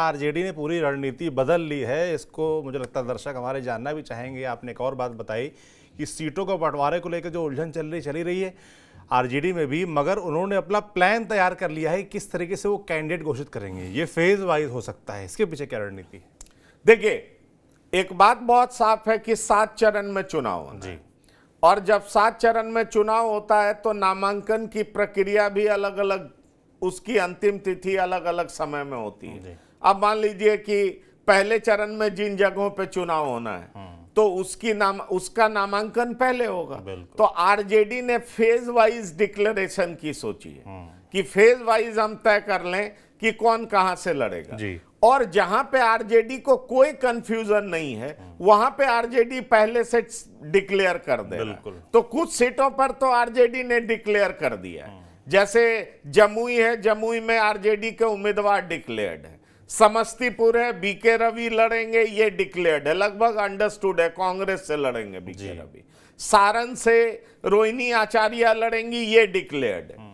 RJD ने पूरी रणनीति बदल ली है इसको मुझे लगता है दर्शक हमारे जानना भी चाहेंगे आपने एक और बात बताई कि सीटों को बंटवारे को लेकर जो उलझन चल रही चली रही है आरजेडी में भी मगर उन्होंने अपना प्लान तैयार कर लिया है किस तरीके से वो कैंडिडेट घोषित करेंगे ये फेज वाइज हो सकता है इसके पीछे क्या रणनीति है देखिए एक बात बहुत साफ है कि सात चरण में चुनाव जी और जब सात चरण में चुनाव होता है तो नामांकन की प्रक्रिया भी अलग अलग उसकी अंतिम तिथि अलग अलग समय में होती है अब मान लीजिए कि पहले चरण में जिन जगहों पे चुनाव होना है हाँ। तो उसकी नाम उसका नामांकन पहले होगा तो आरजेडी ने फेज वाइज डिक्लेरेशन की सोची है हाँ। कि फेज वाइज हम तय कर लें कि कौन कहां से लड़ेगा जी। और जहां पे आरजेडी को कोई कंफ्यूजन नहीं है हाँ। वहां पे आरजेडी पहले से डिक्लेयर कर दे तो कुछ सीटों पर तो आरजेडी ने डिक्लेयर कर दिया जैसे जमुई है जमुई में आरजेडी के उम्मीदवार डिक्लेयर्ड है समस्तीपुर है बीके रवि लड़ेंगे ये डिक्लेयर्ड है लगभग अंडरस्टूड है कांग्रेस से लड़ेंगे बीके रवि सारण से रोहिणी आचार्य लड़ेंगी ये डिक्लेयर्ड है हम्म।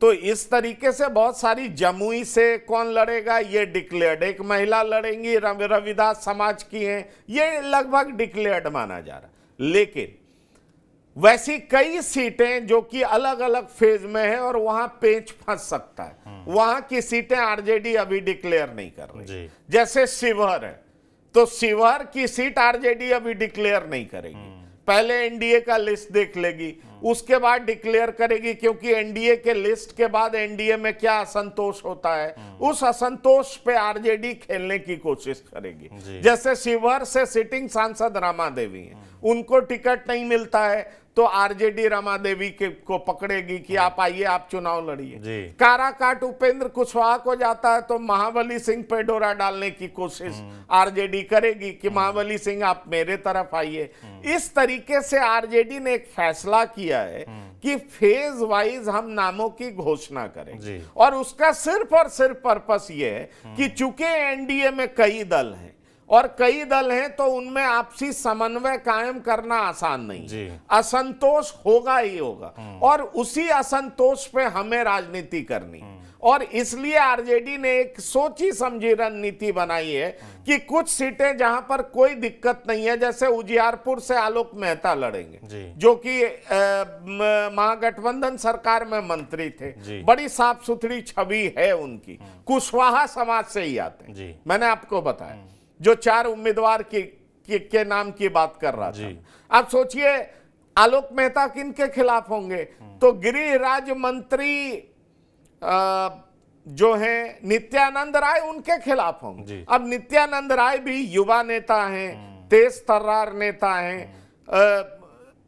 तो इस तरीके से बहुत सारी जमुई से कौन लड़ेगा ये डिक्लेयर्ड एक महिला लड़ेंगी रविदास समाज की है ये लगभग डिक्लेयर्ड माना जा रहा लेकिन वैसी कई सीटें जो कि अलग अलग फेज में है और वहां पेंच फंस सकता है हम्म। वहां की सीटें आरजेडी अभी डिक्लेयर नहीं कर रही जैसे शिवहर है तो शिवहर की सीट आरजेडी अभी डिक्लेयर नहीं करेगी हम्म। पहले एनडीए का लिस्ट देख लेगी उसके बाद डिक्लेयर करेगी क्योंकि एनडीए के लिस्ट के बाद एनडीए में क्या असंतोष होता है हम्म। उस असंतोष पे आरजेडी खेलने की कोशिश करेगी जैसे शिवहर से सिटिंग सांसद रामा देवी हैं हम्म। उनको टिकट नहीं मिलता है तो आरजेडी रमा देवी के को पकड़ेगी कि हम्म। आप आइए आप चुनाव लड़िए काराकाट उपेंद्र कुशवाहा को जाता है तो महाबली सिंह पे डोरा डालने की कोशिश आरजेडी करेगी कि महाबली सिंह आप मेरे तरफ आइए इस तरीके से आरजेडी ने एक फैसला किया किया है हम्म। कि फेज वाइज हम नामों की घोषणा करें और उसका सिर्फ और सिर्फ पर्पस ये है हम्म। कि चूंकि एनडीए में कई दल हैं और कई दल हैं तो उनमें आपसी समन्वय कायम करना आसान नहीं असंतोष होगा ही होगा हम्म। और उसी असंतोष पे हमें राजनीति करनी और इसलिए आरजेडी ने एक सोची समझी रणनीति बनाई है कि कुछ सीटें जहां पर कोई दिक्कत नहीं है जैसे उजियारपुर से आलोक मेहता लड़ेंगे जो कि महागठबंधन सरकार में मंत्री थे बड़ी साफ सुथरी छवि है उनकी हम्म। कुशवाहा समाज से ही आते हैं मैंने आपको बताया हम्म। जो चार उम्मीदवार की, के, के नाम की बात कर रहा था आप सोचिए आलोक मेहता किन के खिलाफ होंगे हम्म। तो गृह राज्य मंत्री जो है नित्यानंद राय उनके खिलाफ हों अब नित्यानंद राय भी युवा नेता हैं हम्म। तेज तर्रार नेता हैं हम्म।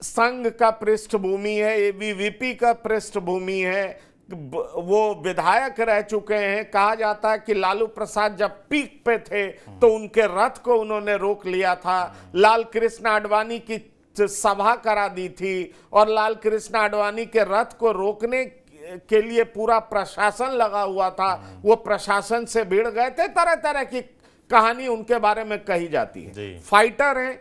संघ का पृष्ठभूमि है ए वीपी का पृष्ठभूमि है वो विधायक रह चुके हैं कहा जाता है कि लालू प्रसाद जब पीक पे थे हम्म। तो उनके रथ को उन्होंने रोक लिया था लाल कृष्ण आडवाणी की सभा करा दी थी और लाल कृष्ण आडवाणी के रथ को रोकने के लिए पूरा प्रशासन लगा हुआ था हम्म। वो प्रशासन से भिड़ गए थे तरह तरह की कहानी उनके बारे में कही जाती है फाइटर हैं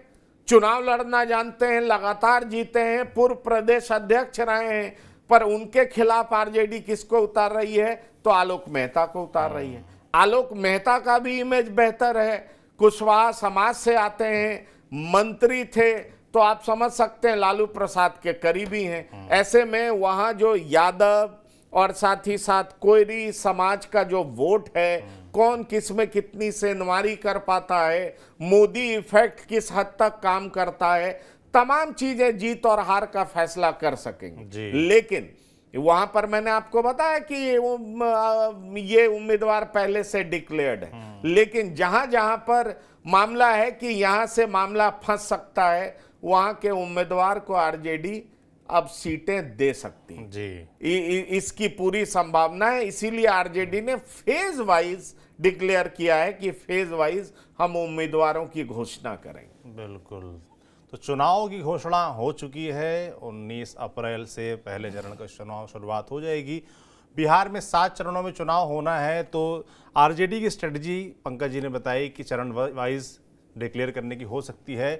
चुनाव लड़ना जानते हैं लगातार जीते हैं पूर्व प्रदेश अध्यक्ष रहे हैं पर उनके खिलाफ आरजेडी किसको उतार रही है तो आलोक मेहता को उतार रही है हाँ। आलोक मेहता का भी इमेज बेहतर है कुशवाहा समाज से आते हैं मंत्री थे तो आप समझ सकते हैं लालू प्रसाद के करीबी हैं हाँ। ऐसे में वहां जो यादव और साथ ही साथ कोयरी समाज का जो वोट है कौन किस में कितनी सेनवारी कर पाता है मोदी इफेक्ट किस हद तक काम करता है तमाम चीजें जीत और हार का फैसला कर सकेंगे लेकिन वहां पर मैंने आपको बताया कि ये ये उम्मीदवार पहले से डिक्लेयर्ड है हम्म। लेकिन जहां जहां पर मामला है कि यहां से मामला फंस सकता है वहां के उम्मीदवार को आरजेडी अब सीटें दे सकती हैं जी इ, इ, इसकी पूरी संभावना है इसीलिए आरजेडी ने फेज वाइज डिक्लेयर किया है कि फेज वाइज हम उम्मीदवारों की घोषणा करेंगे बिल्कुल तो चुनाव की घोषणा हो चुकी है 19 अप्रैल से पहले चरण का चुनाव शुरुआत हो जाएगी बिहार में सात चरणों में चुनाव होना है तो आरजेडी की स्ट्रेटजी पंकज जी ने बताई कि चरण वाइज डिक्लेयर करने की हो सकती है